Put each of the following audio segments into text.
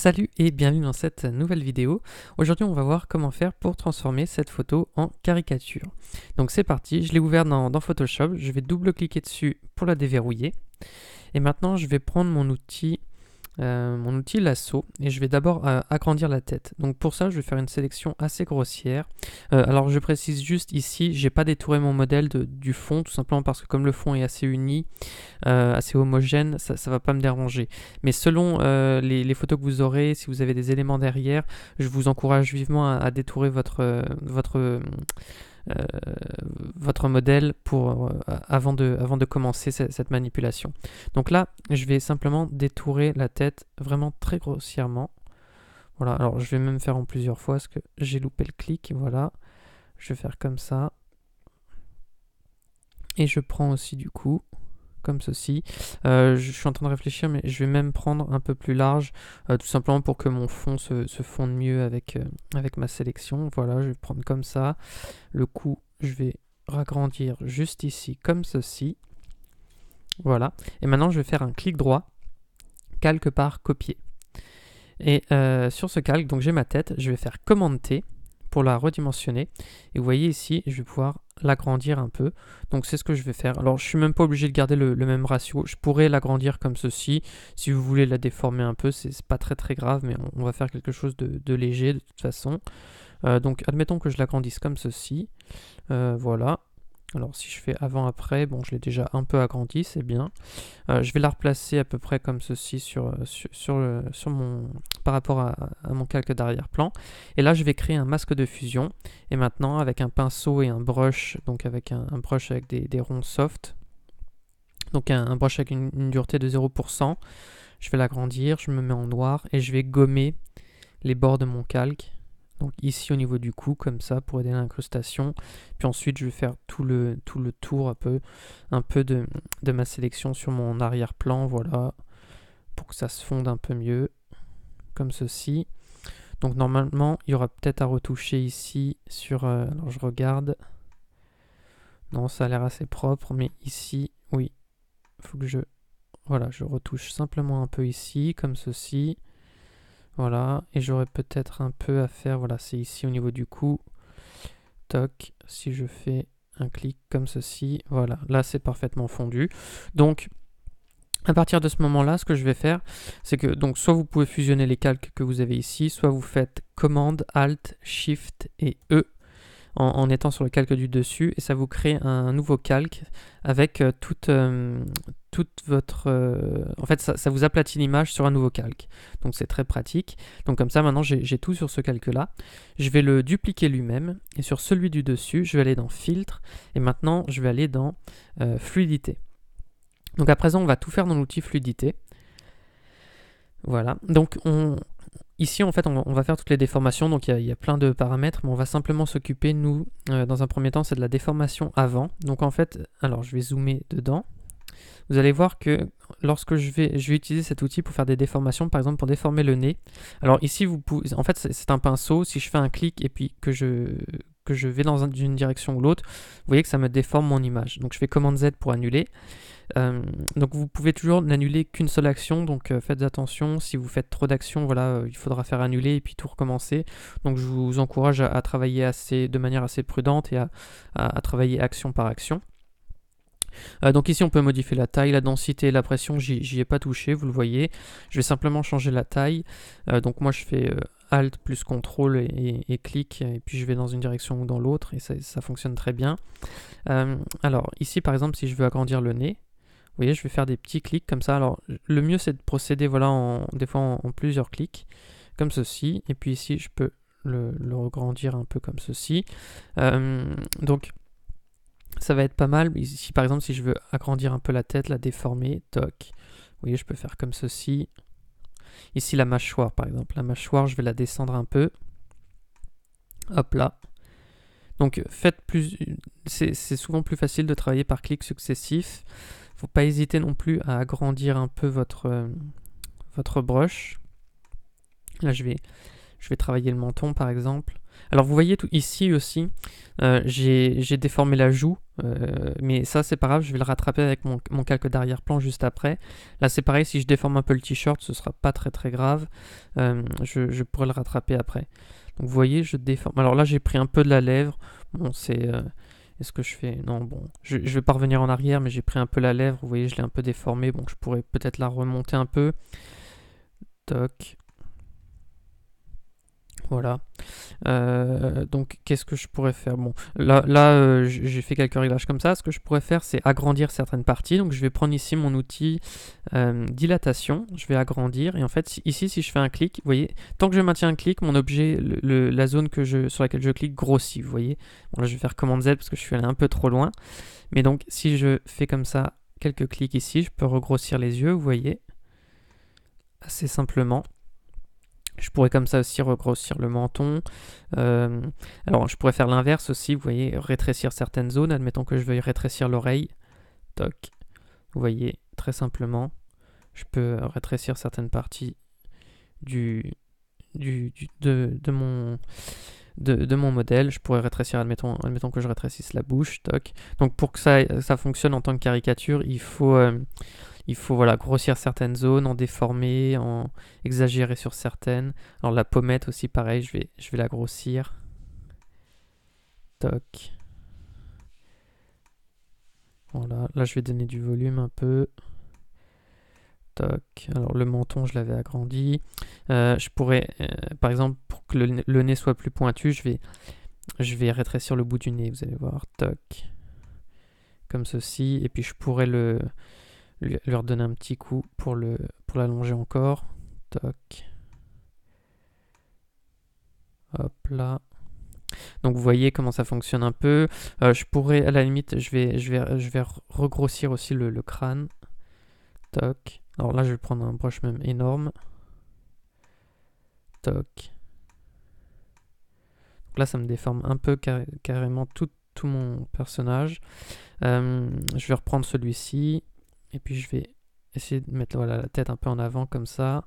Salut et bienvenue dans cette nouvelle vidéo. Aujourd'hui on va voir comment faire pour transformer cette photo en caricature. Donc c'est parti, je l'ai ouvert dans, Photoshop, je vais double-cliquer dessus pour la déverrouiller. Et maintenant je vais prendre mon outil euh, mon outil lasso et je vais d'abord euh, agrandir la tête. Donc pour ça, je vais faire une sélection assez grossière. Euh, alors je précise juste ici, j'ai pas détouré mon modèle du fond, tout simplement parce que comme le fond est assez uni, assez homogène, ça, va pas me déranger. Mais selon les, photos que vous aurez, si vous avez des éléments derrière, je vous encourage vivement à, à détourer votre votre euh, votre modèle pour, euh, avant, de, avant de commencer cette, manipulation. Donc là, je vais simplement détourer la tête vraiment très grossièrement. Voilà, alors je vais même faire en plusieurs fois parce que j'ai loupé le clic. Voilà, je vais faire comme ça. Et je prends aussi du coup comme ceci. Euh, je suis en train de réfléchir, mais je vais même prendre un peu plus large, euh, tout simplement pour que mon fond se, fonde mieux avec, euh, avec ma sélection. Voilà, je vais prendre comme ça. Le coup, je vais agrandir juste ici, comme ceci. Voilà. Et maintenant, je vais faire un clic droit, calque par copier. Et sur ce calque, donc j'ai ma tête, je vais faire commande T pour la redimensionner. Et vous voyez ici, je vais pouvoir l'agrandir un peu. Donc c'est ce que je vais faire. Alors je suis même pas obligé de garder le, même ratio. Je pourrais l'agrandir comme ceci. Si vous voulez la déformer un peu, c'est pas très très grave, mais on, va faire quelque chose de, léger de toute façon. Euh, donc admettons que je l'agrandisse comme ceci. Euh, voilà. Alors si je fais avant-après, bon je l'ai déjà un peu agrandi, c'est bien. Euh, je vais la replacer à peu près comme ceci sur, euh, mon, par rapport à, mon calque d'arrière-plan. Et là je vais créer un masque de fusion. Et maintenant avec un pinceau et un brush, donc avec un, brush avec des, des, ronds soft, donc un, brush avec une dureté de 0%, je vais l'agrandir, je me mets en noir et je vais gommer les bords de mon calque donc ici au niveau du cou, comme ça, pour aider l'incrustation. Puis ensuite, je vais faire tout le, tout le tour un peu, un peu de, ma sélection sur mon arrière-plan, voilà, pour que ça se fonde un peu mieux, comme ceci. Donc normalement, il y aura peut-être à retoucher ici sur... Euh, alors je regarde. Non, ça a l'air assez propre, mais ici, oui, faut que je... Voilà, je retouche simplement un peu ici, comme ceci. Voilà, et j'aurais peut-être un peu à faire, voilà, c'est ici au niveau du cou. Toc, si je fais un clic comme ceci, voilà, là c'est parfaitement fondu. Donc, à partir de ce moment-là, ce que je vais faire, c'est que donc soit vous pouvez fusionner les calques que vous avez ici, soit vous faites commande, alt, shift et E en, étant sur le calque du dessus et ça vous crée un nouveau calque avec euh, toute, euh, toute votre... Euh, en fait, ça, vous aplatit l'image sur un nouveau calque. Donc c'est très pratique. Donc comme ça, maintenant, j'ai tout sur ce calque-là. Je vais le dupliquer lui-même. Et sur celui du dessus, je vais aller dans Filtre. Et maintenant, je vais aller dans Fluidité. Donc à présent, on va tout faire dans l'outil Fluidité. Voilà. Donc on, Ici, en fait, on, va faire toutes les déformations, donc il y, a plein de paramètres, mais on va simplement s'occuper, nous, euh, dans un premier temps, c'est de la déformation avant. Donc en fait, alors je vais zoomer dedans. Vous allez voir que lorsque je vais, je vais utiliser cet outil pour faire des déformations, par exemple pour déformer le nez. Alors ici, vous en fait, c'est un pinceau. Si je fais un clic et puis que je, je vais dans une direction ou l'autre, vous voyez que ça me déforme mon image. Donc je fais commande Z pour annuler. Euh, donc vous pouvez toujours n'annuler qu'une seule action, donc euh, faites attention, si vous faites trop d'actions, voilà, euh, il faudra faire annuler et puis tout recommencer. Donc je vous encourage à, travailler assez, de manière assez prudente et à travailler action par action. Euh, donc ici on peut modifier la taille, la densité la pression, j'y ai pas touché, vous le voyez. Je vais simplement changer la taille. Euh, donc moi je fais euh, Alt plus CTRL et, clic, et puis je vais dans une direction ou dans l'autre, et ça, fonctionne très bien. alors ici par exemple si je veux agrandir le nez, vous voyez je vais faire des petits clics comme ça. Alors le mieux c'est de procéder voilà, en, des fois en, plusieurs clics, comme ceci, et puis ici je peux le, regrandir un peu comme ceci. donc ça va être pas mal. Ici, par exemple, si je veux agrandir un peu la tête, la déformer, toc. Vous voyez, je peux faire comme ceci. Ici, la mâchoire, par exemple. La mâchoire, je vais la descendre un peu. Hop là. Donc, faites plus. C'est souvent plus facile de travailler par clics successifs. Faut pas hésiter non plus à agrandir un peu votre, euh, votre brush. Là, je vais, je vais travailler le menton, par exemple. Alors vous voyez tout ici aussi, euh, j'ai déformé la joue, euh, mais ça c'est pas grave, je vais le rattraper avec mon, calque d'arrière-plan juste après. Là c'est pareil, si je déforme un peu le t-shirt, ce sera pas très très grave, euh, je, pourrais pourrai le rattraper après. Donc vous voyez, je déforme. Alors là j'ai pris un peu de la lèvre, bon c'est... Est-ce que je fais Non, bon, je, vais pas revenir en arrière, mais j'ai pris un peu la lèvre, vous voyez, je l'ai un peu déformé bon, je pourrais peut-être la remonter un peu. Toc, voilà. Euh, donc, qu'est-ce que je pourrais faire Bon, là, là euh, j'ai fait quelques réglages comme ça. Ce que je pourrais faire, c'est agrandir certaines parties. Donc, je vais prendre ici mon outil euh, dilatation. Je vais agrandir. Et en fait, ici, si je fais un clic, vous voyez, tant que je maintiens un clic, mon objet, la zone que je, sur laquelle je clique grossit. Vous voyez Bon, là, je vais faire commande Z parce que je suis allé un peu trop loin. Mais donc, si je fais comme ça quelques clics ici, je peux regrossir les yeux, vous voyez Assez simplement. Je pourrais comme ça aussi regrossir le menton. Euh, alors, je pourrais faire l'inverse aussi, vous voyez, rétrécir certaines zones. Admettons que je veuille rétrécir l'oreille. Toc. Vous voyez, très simplement, je peux rétrécir certaines parties du, du, de, mon, de, mon modèle. Je pourrais rétrécir, admettons, admettons que je rétrécisse la bouche. Toc. Donc, pour que ça, ça fonctionne en tant que caricature, il faut... Euh, il faut voilà, grossir certaines zones, en déformer, en exagérer sur certaines. Alors la pommette aussi, pareil, je vais, je vais la grossir. Toc. Voilà, là je vais donner du volume un peu. Toc. Alors le menton, je l'avais agrandi. Euh, je pourrais, euh, par exemple, pour que le, nez soit plus pointu, je vais, je vais rétrécir le bout du nez, vous allez voir. Toc. Comme ceci. Et puis je pourrais le, leur donner un petit coup pour le pour l'allonger encore. Toc. Hop là. Donc vous voyez comment ça fonctionne un peu. Euh, je pourrais, à la limite, je vais, je vais, je vais regrossir aussi le, crâne. Toc. Alors là, je vais prendre un brush même énorme. Toc. Donc là, ça me déforme un peu carrément tout, tout, mon personnage. Euh, je vais reprendre celui-ci. Et puis je vais essayer de mettre la tête un peu en avant comme ça.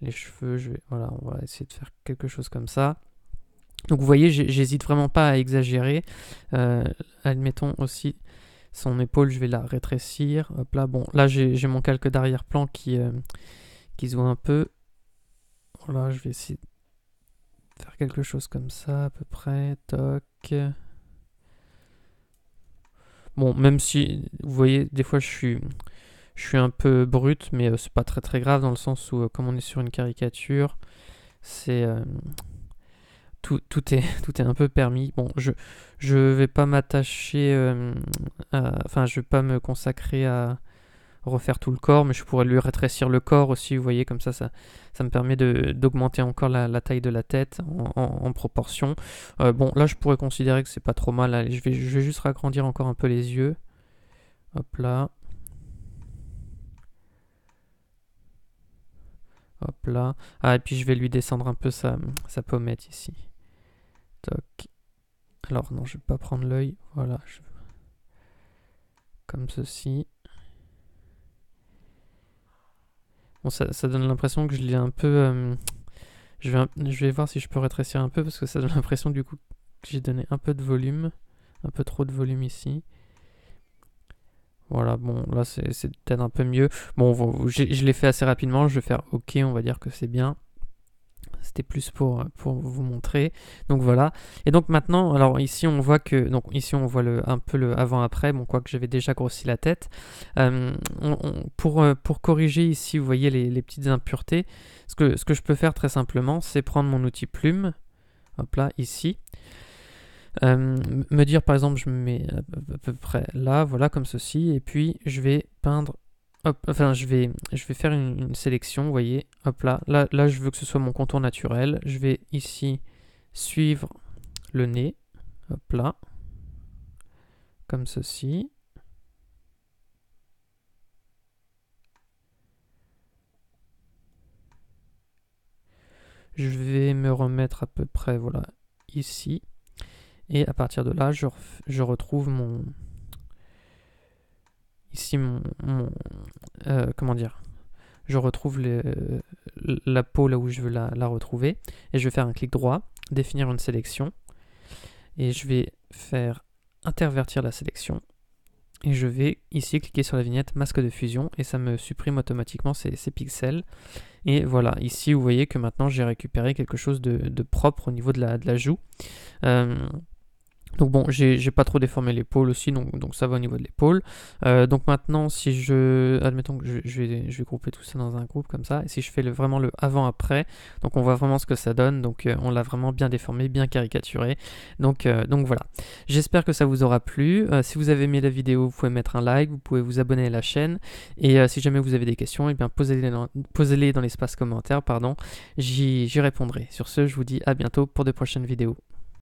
Les cheveux, je vais, voilà, on va essayer de faire quelque chose comme ça. Donc vous voyez, j'hésite vraiment pas à exagérer. Euh, admettons aussi son épaule, je vais la rétrécir. Hop là, bon, là j'ai mon calque d'arrière-plan qui, euh, qui se un peu. Voilà, je vais essayer de faire quelque chose comme ça à peu près. Toc. Bon, même si, vous voyez, des fois je suis, je suis un peu brut, mais euh, c'est pas très très grave dans le sens où, euh, comme on est sur une caricature, c'est. Euh, tout, tout, est, tout est un peu permis. Bon, je je vais pas m'attacher. Enfin, je vais pas me consacrer à, refaire tout le corps, mais je pourrais lui rétrécir le corps aussi, vous voyez, comme ça, ça, ça me permet d'augmenter encore la, taille de la tête en, proportion. Euh, bon, là, je pourrais considérer que c'est pas trop mal. je, vais, je vais juste ragrandir encore un peu les yeux. Hop là. Hop là. Ah, et puis je vais lui descendre un peu sa, sa pommette ici. Toc. Alors, non, je vais pas prendre l'œil. Voilà. Comme ceci. Bon, ça, donne l'impression que je l'ai un peu. Euh, je, vais, je vais voir si je peux rétrécir un peu parce que ça donne l'impression du coup que j'ai donné un peu de volume, un peu trop de volume ici. Voilà, bon, là c'est peut-être un peu mieux. Bon, je, je l'ai fait assez rapidement, je vais faire OK, on va dire que c'est bien. C'était plus pour, pour vous montrer. Donc voilà. Et donc maintenant, alors ici on voit que, donc ici on voit le, un peu le avant-après, bon quoi que j'avais déjà grossi la tête. Euh, pour, euh, pour corriger ici, vous voyez les, petites impuretés, ce que, ce que je peux faire très simplement, c'est prendre mon outil plume, hop là, ici. Euh, me dire par exemple je me mets à peu près là, voilà comme ceci, et puis je vais peindre enfin, je vais, je vais faire une, sélection, vous voyez. Hop là, là, je veux que ce soit mon contour naturel. Je vais ici suivre le nez. Hop là. Comme ceci. Je vais me remettre à peu près, voilà, ici. Et à partir de là, je retrouve mon, Ici, mon, euh, comment dire Je retrouve la peau là où je veux la, retrouver. Et je vais faire un clic droit, définir une sélection. Et je vais faire intervertir la sélection. Et je vais ici cliquer sur la vignette masque de fusion et ça me supprime automatiquement ces, pixels. Et voilà, ici vous voyez que maintenant j'ai récupéré quelque chose de, propre au niveau de la, joue. Euh, donc bon, j'ai pas trop déformé l'épaule aussi, donc, donc, ça va au niveau de l'épaule. Euh, donc maintenant, si je... Admettons que je, vais, grouper tout ça dans un groupe comme ça, et si je fais vraiment le avant-après, donc on voit vraiment ce que ça donne, donc euh, on l'a vraiment bien déformé, bien caricaturé. Donc, euh, donc voilà. J'espère que ça vous aura plu. si vous avez aimé la vidéo, vous pouvez mettre un like, vous pouvez vous abonner à la chaîne, et si jamais vous avez des questions, et eh bien posez-les dans, dans l'espace commentaire, pardon, j'y répondrai. Sur ce, je vous dis à bientôt pour de prochaines vidéos.